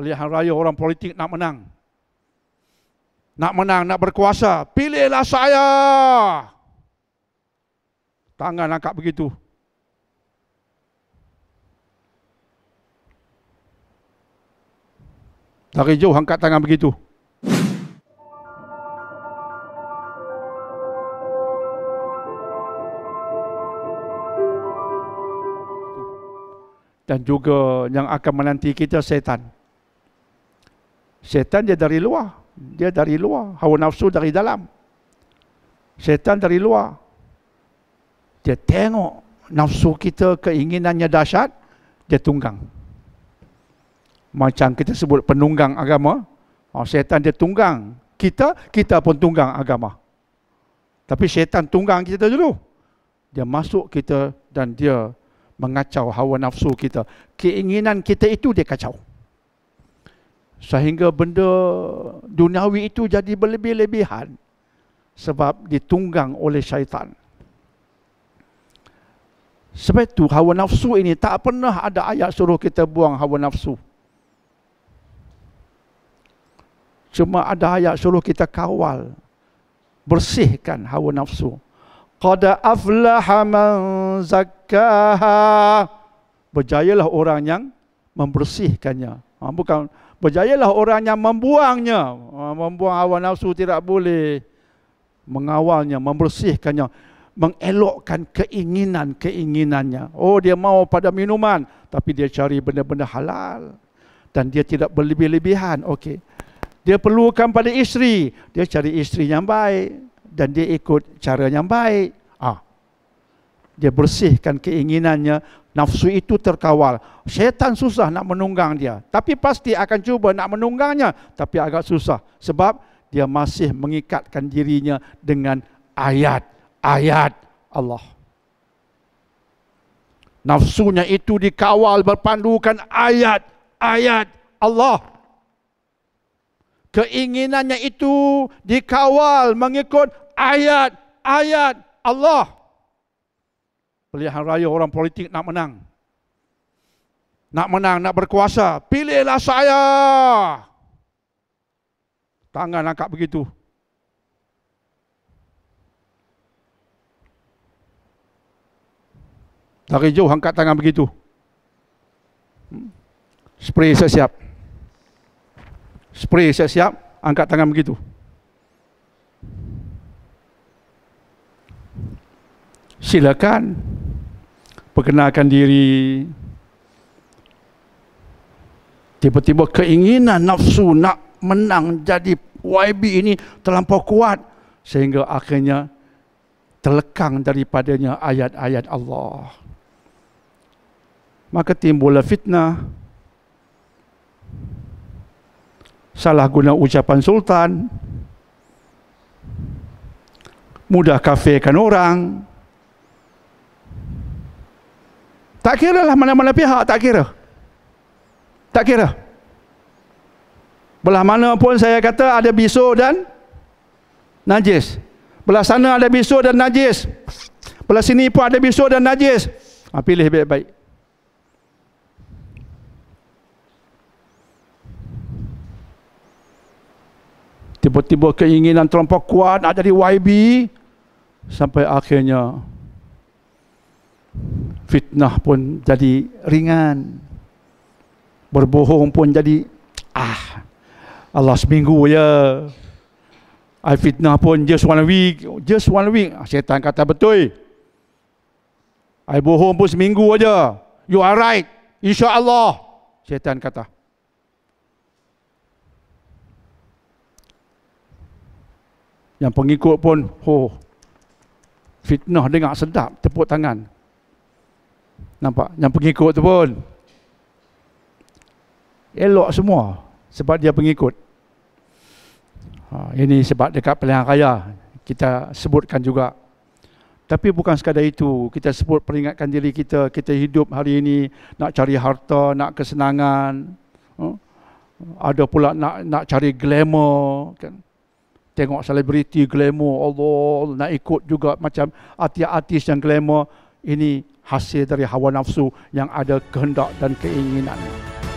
pilihan raya orang politik nak menang. Nak menang, nak berkuasa. Pilihlah saya. Tangan angkat begitu. Dari jauh angkat tangan begitu. Dan juga yang akan menanti kita, setan. Syaitan dia dari luar. Dia dari luar. Hawa nafsu dari dalam. Syaitan dari luar. Dia tengok nafsu kita, keinginannya dahsyat, dia tunggang. Macam kita sebut penunggang agama, oh, syaitan dia tunggang kita, kita pun tunggang agama. Tapi syaitan tunggang kita dulu. Dia masuk kita dan dia mengacau hawa nafsu kita. Keinginan kita itu dia kacau sehingga benda duniawi itu jadi berlebih-lebihan sebab ditunggang oleh syaitan. Sebab itu hawa nafsu ini tak pernah ada ayat suruh kita buang hawa nafsu. Cuma ada ayat suruh kita kawal, bersihkan hawa nafsu. Qad aflaha man zakkaha. Berjayalah orang yang membersihkannya. Ha, bukan Berjayalah orang yang membuangnya. Ha, membuang hawa nafsu tidak boleh. Mengawalnya, membersihkannya. Mengelokkan keinginan-keinginannya. Oh dia mau pada minuman. Tapi dia cari benda-benda halal. Dan dia tidak berlebih-lebihan. Okey. Dia perlukan pada isteri. Dia cari isteri yang baik. Dan dia ikut cara yang baik. Ah. Dia bersihkan keinginannya Nafsu itu terkawal. Syaitan susah nak menunggang dia. Tapi pasti akan cuba nak menunggangnya. Tapi agak susah. Sebab dia masih mengikatkan dirinya dengan ayat. Ayat Allah. Nafsunya itu dikawal berpandukan ayat. Ayat Allah. Keinginannya itu dikawal mengikut ayat. Ayat Allah. Allah pilihan raya orang politik nak menang. Nak menang, nak berkuasa, pilihlah saya. Tangan angkat begitu. Dari jauh angkat tangan begitu. Hmm. Spray saya siap. Spray saya siap, angkat tangan begitu. Silakan. Silakan perkenalkan diri tiba-tiba keinginan nafsu nak menang jadi YB ini terlampau kuat sehingga akhirnya terlekang daripadanya ayat-ayat Allah maka timbullah fitnah salah guna ucapan sultan mudah kafirkan orang Tak kira lah mana-mana pihak, tak kira. Tak kira. Belah mana pun saya kata ada bisu dan najis. Belah sana ada bisu dan najis. Belah sini pun ada bisu dan najis. Ha, pilih baik-baik. Tiba-tiba keinginan terlampau kuat nak jadi YB sampai akhirnya fitnah pun jadi ringan berbohong pun jadi ah Allah seminggu ya I fitnah pun just one week just one week ah, syaitan kata betul I bohong pun seminggu aja you are right Insya Allah. syaitan kata yang pengikut pun oh fitnah dengar sedap tepuk tangan Nampak? Yang pengikut tu pun. Elok semua sebab dia pengikut. Ha, ini sebab dekat pilihan raya. Kita sebutkan juga. Tapi bukan sekadar itu. Kita sebut peringatkan diri kita. Kita hidup hari ini nak cari harta, nak kesenangan. Ha? Ada pula nak nak cari glamour. Kan? Tengok selebriti glamour. Allah, nak ikut juga macam artis-artis yang glamour. Ini hasil dari hawa nafsu yang ada kehendak dan keinginan.